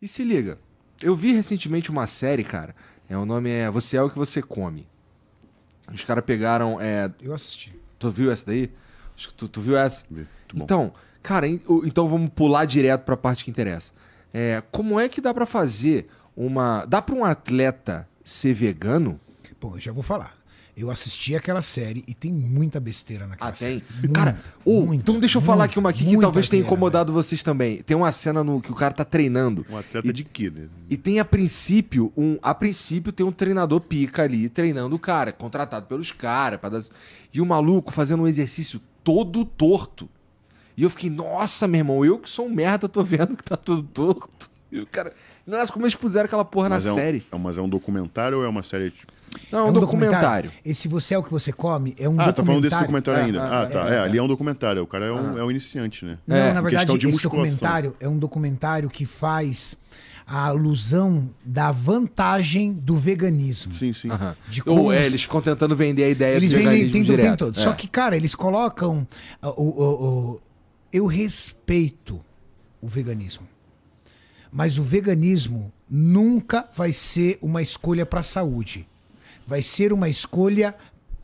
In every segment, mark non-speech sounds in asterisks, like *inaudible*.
E se liga, eu vi recentemente uma série, cara. É, o nome é Você é o que você come. Os caras pegaram. É... Eu assisti. Tu viu essa daí? Acho que tu, tu viu essa? Muito bom. Então, cara, então vamos pular direto para a parte que interessa. É, como é que dá para fazer uma. Dá para um atleta ser vegano? Bom, eu já vou falar. Eu assisti aquela série e tem muita besteira naquela ah, série. tem? Muita, cara, oh, muita, então deixa eu muita, falar aqui uma aqui que talvez tenha incomodado vocês também. Tem uma cena no que o cara tá treinando. Um atleta e, de quê, né? E tem a princípio, um, a princípio tem um treinador pica ali treinando o cara, contratado pelos caras. Dar... E o maluco fazendo um exercício todo torto. E eu fiquei, nossa, meu irmão, eu que sou um merda, tô vendo que tá tudo torto. E o cara... Nossa, como eles puseram aquela porra mas na é um, série. É, mas é um documentário ou é uma série tipo, não, é um, é um documentário. documentário. Esse Você é o que você come é um ah, documentário. Ah, tá falando desse documentário é, ainda. Ah, ah tá. É, é, ali é um documentário. O cara é um, ah. é um iniciante, né? Não, é. na verdade, esse musculação. documentário é um documentário que faz a alusão da vantagem do veganismo. Sim, sim. Uhum. De como... Ou é, eles ficam tentando vender a ideia eles vêm vendem, direto. É. Só que, cara, eles colocam... Ah, o, eu respeito o veganismo. Mas o veganismo nunca vai ser uma escolha para a saúde vai ser uma escolha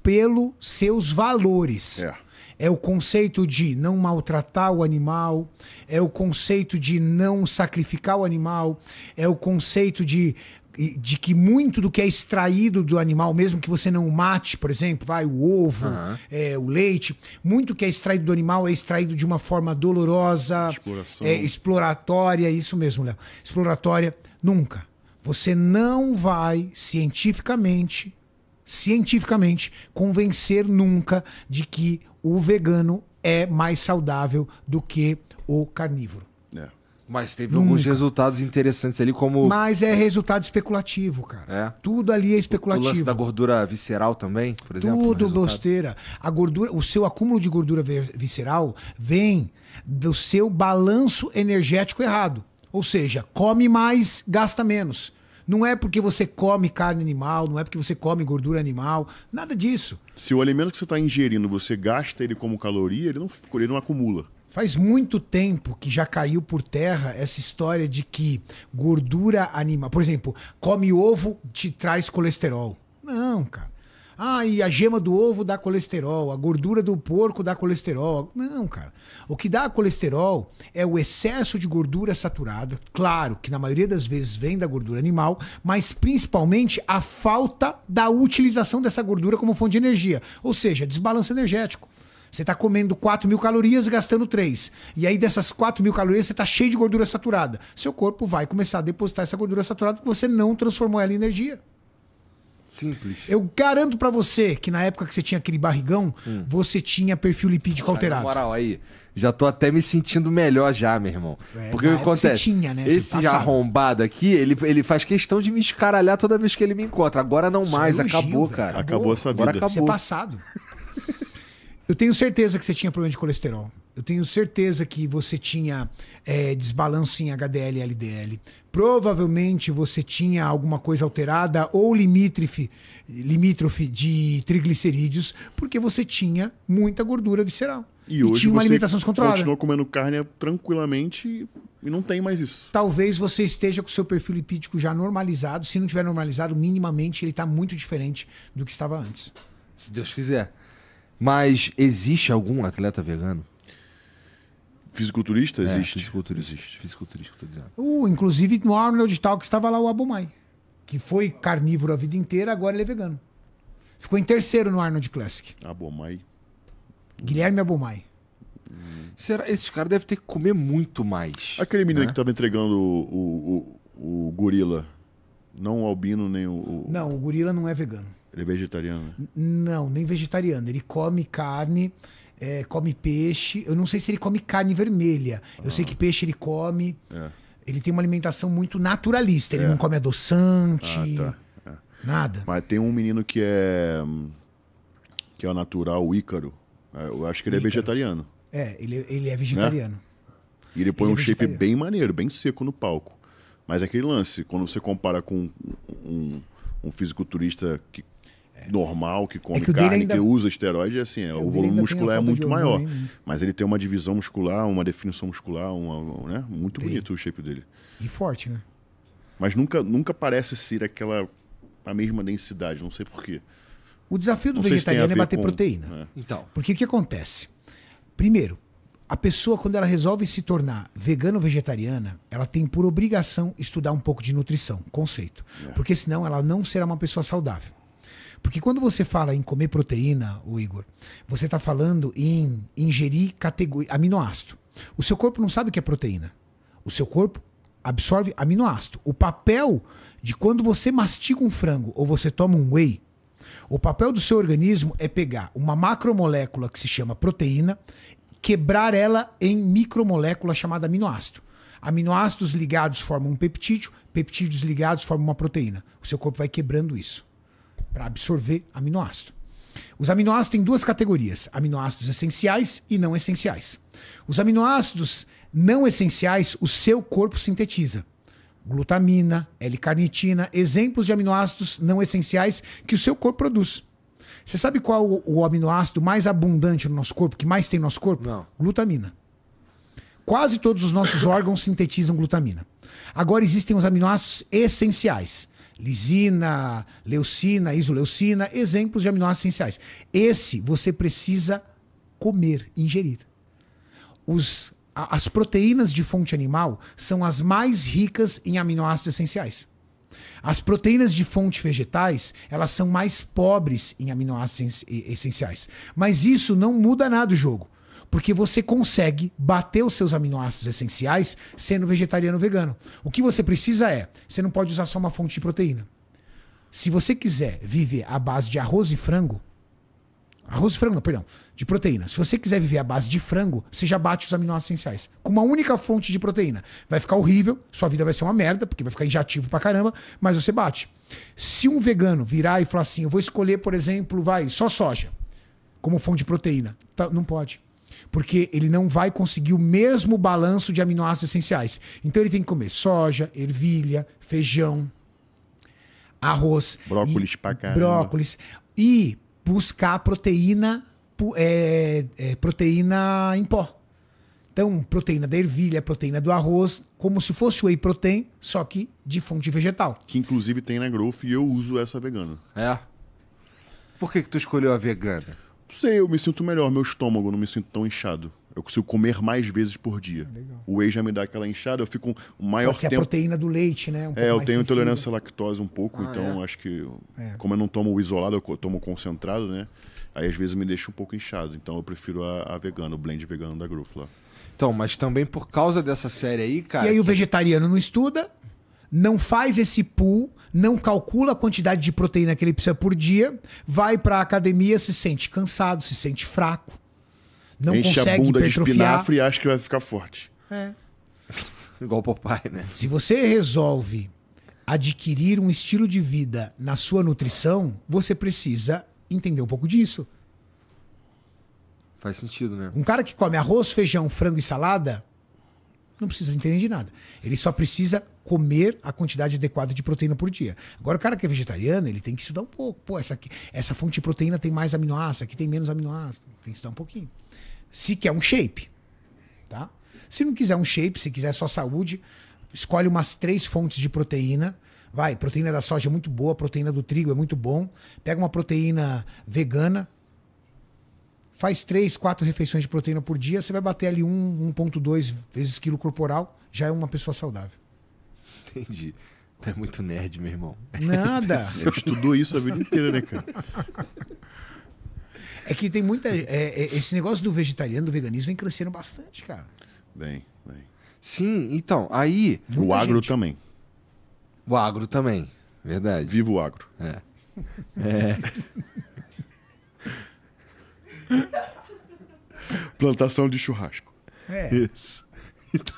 pelos seus valores. É. É o conceito de não maltratar o animal, é o conceito de não sacrificar o animal, é o conceito de, de que muito do que é extraído do animal, mesmo que você não o mate, por exemplo, vai o ovo, uhum. é, o leite, muito que é extraído do animal é extraído de uma forma dolorosa, é, exploratória, isso mesmo, Léo. Exploratória nunca. Você não vai cientificamente, cientificamente convencer nunca de que o vegano é mais saudável do que o carnívoro. É. Mas teve Nunca. alguns resultados interessantes ali, como. Mas é resultado especulativo, cara. É. Tudo ali é especulativo. O, o lance da gordura visceral também, por exemplo. Tudo besteira. A gordura, o seu acúmulo de gordura visceral vem do seu balanço energético errado. Ou seja, come mais, gasta menos. Não é porque você come carne animal, não é porque você come gordura animal, nada disso. Se o alimento que você está ingerindo você gasta ele como caloria, ele não, ele não acumula. Faz muito tempo que já caiu por terra essa história de que gordura animal. Por exemplo, come ovo te traz colesterol. Não, cara. Ah, e a gema do ovo dá colesterol, a gordura do porco dá colesterol. Não, cara. O que dá colesterol é o excesso de gordura saturada, claro, que na maioria das vezes vem da gordura animal, mas principalmente a falta da utilização dessa gordura como fonte de energia, ou seja, desbalanço energético. Você está comendo 4 mil calorias gastando 3. E aí dessas 4 mil calorias você está cheio de gordura saturada. Seu corpo vai começar a depositar essa gordura saturada porque você não transformou ela em energia. Simples. Eu garanto para você que na época que você tinha aquele barrigão, hum. você tinha perfil lipídico alterado. Na moral, aí, já tô até me sentindo melhor já, meu irmão. É, Porque o que acontece? Tinha, né, esse arrombado aqui, ele, ele faz questão de me escaralhar toda vez que ele me encontra. Agora não é mais, acabou, Gil, cara. Acabou. É acabou essa vida. Agora acabou. Isso é passado. Eu tenho certeza que você tinha problema de colesterol. Eu tenho certeza que você tinha é, desbalanço em HDL e LDL. Provavelmente você tinha alguma coisa alterada ou limítrofe, limítrofe de triglicerídeos, porque você tinha muita gordura visceral. E, e hoje tinha uma você alimentação descontrolada. continuou comendo carne tranquilamente e não tem mais isso. Talvez você esteja com o seu perfil lipídico já normalizado. Se não tiver normalizado, minimamente ele está muito diferente do que estava antes. Se Deus quiser. Mas existe algum atleta vegano? Fisiculturista é, existe. É, fisiculturista, existe. Fisiculturista, tô dizendo. Uh, inclusive no Arnold Talks estava lá o Abumai, que foi carnívoro a vida inteira, agora ele é vegano. Ficou em terceiro no Arnold Classic. Abumai. Guilherme Abumai. Hum. Será? Esses cara deve ter que comer muito mais. Aquele menino né? que estava entregando o, o, o, o gorila. Não o albino, nem o. Não, o gorila não é vegano. Ele é vegetariano? Né? Não, nem vegetariano. Ele come carne, é, come peixe. Eu não sei se ele come carne vermelha. Ah. Eu sei ah. que peixe ele come. É. Ele tem uma alimentação muito naturalista. Ele é. não come adoçante, ah, tá. É. nada. Mas tem um menino que é que é o natural, o Ícaro. É, eu acho que ele é Ícaro. é vegetariano. É, ele, ele é vegetariano. Né? E ele põe ele um shape bem maneiro, bem seco no palco. Mas é aquele lance, quando você compara com um, um, um fisiculturista que normal, que come é que carne, ainda... que usa esteroide, assim, é, o, volume muscular é muito maior. Né? Mas ele tem uma divisão muscular, uma definição muscular, uma, né? muito tem. bonito o shape dele. E forte, né? Mas nunca, nunca parece ser aquela a mesma densidade, não sei porquê. O desafio do não vegetariano é bater com... proteína. É. Então. Porque o que acontece? Primeiro, a pessoa, quando ela resolve se tornar vegano ou vegetariana, ela tem por obrigação estudar um pouco de nutrição, conceito. É. Porque senão ela não será uma pessoa saudável. Porque quando você fala em comer proteína, o Igor, você está falando em ingerir categoria, aminoácido. O seu corpo não sabe o que é proteína. O seu corpo absorve aminoácido. O papel de quando você mastiga um frango ou você toma um whey, o papel do seu organismo é pegar uma macromolécula que se chama proteína, quebrar ela em micromolécula chamada aminoácido. Aminoácidos ligados formam um peptídeo, peptídeos ligados formam uma proteína. O seu corpo vai quebrando isso para absorver aminoácido. Os aminoácidos têm duas categorias: aminoácidos essenciais e não essenciais. Os aminoácidos não essenciais, o seu corpo sintetiza. Glutamina, L-carnitina, exemplos de aminoácidos não essenciais que o seu corpo produz. Você sabe qual o, aminoácido mais abundante no nosso corpo, que mais tem no nosso corpo? Não. Glutamina. Quase todos os nossos *coughs* órgãos sintetizam glutamina. Agora existem os aminoácidos essenciais lisina, leucina, isoleucina, exemplos de aminoácidos essenciais. Esse você precisa comer, ingerir. Os, a, as proteínas de fonte animal são as mais ricas em aminoácidos essenciais. As proteínas de fonte vegetais, elas são mais pobres em aminoácidos essenciais. Mas isso não muda nada o jogo. Porque você consegue bater os seus aminoácidos essenciais sendo vegetariano ou vegano. O que você precisa é, você não pode usar só uma fonte de proteína. Se você quiser viver à base de arroz e frango, arroz e frango, não, perdão, de proteína. Se você quiser viver à base de frango, você já bate os aminoácidos essenciais com uma única fonte de proteína. Vai ficar horrível, sua vida vai ser uma merda, porque vai ficar injetivo pra caramba, mas você bate. Se um vegano virar e falar assim, eu vou escolher, por exemplo, vai, só soja como fonte de proteína, tá, não pode porque ele não vai conseguir o mesmo balanço de aminoácidos essenciais. Então ele tem que comer soja, ervilha, feijão, arroz, brócolis, e, pra caramba. brócolis e buscar proteína é, é, proteína em pó. Então, proteína da ervilha, proteína do arroz, como se fosse whey protein, só que de fonte vegetal. Que inclusive tem na Growth e eu uso essa vegana. É. Por que, que tu escolheu a vegana? sei, eu me sinto melhor, meu estômago, não me sinto tão inchado. Eu consigo comer mais vezes por dia. Legal. O whey já me dá aquela inchada, eu fico um maior Pode ser tempo. a proteína do leite, né? Um é, eu tenho sensível. intolerância à lactose um pouco, ah, então é. acho que é. como eu não tomo isolado, eu tomo concentrado, né? Aí às vezes me deixa um pouco inchado. Então eu prefiro a, a vegana, o blend vegano da Grufla. Então, mas também por causa dessa série aí, cara. E aí que... o vegetariano não estuda, não faz esse pool, não calcula a quantidade de proteína que ele precisa por dia, vai para a academia, se sente cansado, se sente fraco, não Enche consegue a bunda hipertrofiar. de espinafre e acha que vai ficar forte. É. *laughs* Igual o papai, né? Se você resolve adquirir um estilo de vida na sua nutrição, você precisa entender um pouco disso. Faz sentido, né? Um cara que come arroz, feijão, frango e salada não precisa entender de nada. Ele só precisa comer a quantidade adequada de proteína por dia. Agora, o cara que é vegetariano, ele tem que estudar um pouco. Pô, essa, aqui, essa fonte de proteína tem mais aminoácido, aqui tem menos aminoácido. Tem que estudar um pouquinho. Se quer um shape, tá? Se não quiser um shape, se quiser só saúde, escolhe umas três fontes de proteína. Vai, proteína da soja é muito boa, proteína do trigo é muito bom. Pega uma proteína vegana, faz três, quatro refeições de proteína por dia, você vai bater ali 1,2 vezes quilo corporal, já é uma pessoa saudável. Entendi. Tu é muito nerd, meu irmão. Nada. *laughs* Você estudou isso a vida inteira, né, cara? É que tem muita. É, é, esse negócio do vegetariano, do veganismo vem crescendo bastante, cara. Bem, bem. Sim, então, aí. o agro gente... também. O agro também, verdade. Viva o agro. É. é. *laughs* Plantação de churrasco. É. Isso. Então...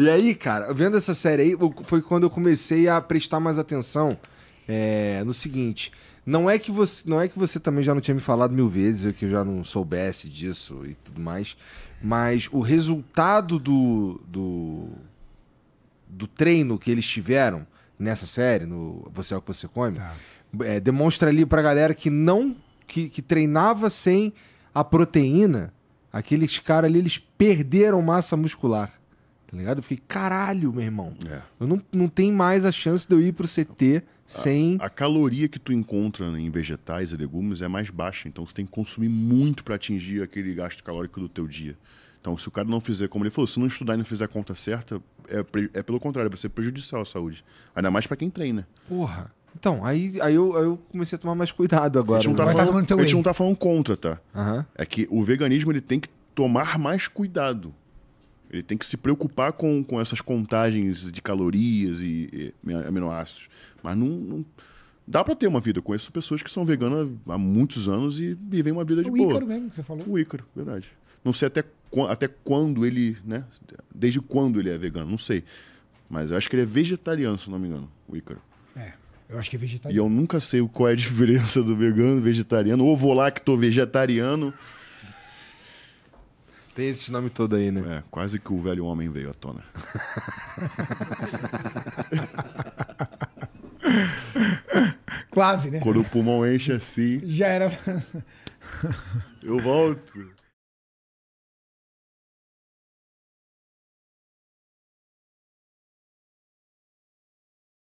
E aí, cara, vendo essa série aí, foi quando eu comecei a prestar mais atenção é, no seguinte. Não é que você, não é que você também já não tinha me falado mil vezes, eu que eu já não soubesse disso e tudo mais, mas o resultado do, do, do treino que eles tiveram nessa série, no Você é o que você come, tá. é, demonstra ali pra galera que não que, que treinava sem a proteína, aqueles caras ali eles perderam massa muscular. Tá ligado? Eu fiquei, caralho, meu irmão. É. Eu não, não tem mais a chance de eu ir pro CT sem. A, caloria que tu encontra em vegetais e legumes é mais baixa, então tu tem que consumir muito para atingir aquele gasto calórico do teu dia. Então, se o cara não fizer, como ele falou, se não estudar e não fizer a conta certa, é, é pelo contrário, vai ser prejudicial à saúde. Ainda mais para quem treina. Porra. Então, aí, aí, eu, aí eu comecei a tomar mais cuidado agora. A gente não tá, né? falando, tá, a gente não tá falando, contra, tá? Uhum. É que o veganismo ele tem que tomar mais cuidado. Ele tem que se preocupar com, com essas contagens de calorias e, e aminoácidos. Mas não, não dá para ter uma vida. Eu conheço pessoas que são veganas há muitos anos e vivem uma vida de o boa. O Ícaro mesmo que você falou. O Ícaro, verdade. Não sei até, até quando ele, né? Desde quando ele é vegano, não sei. Mas eu acho que ele é vegetariano, se não me engano, o Ícaro. É, eu acho que é vegetariano. E eu nunca sei qual é a *laughs* diferença do vegano, vegetariano, ovo lacto vegetariano. Tem esse nome todo aí, né? É, quase que o velho homem veio à tona. *laughs* quase, né? Quando o pulmão enche assim. Já era. Eu volto.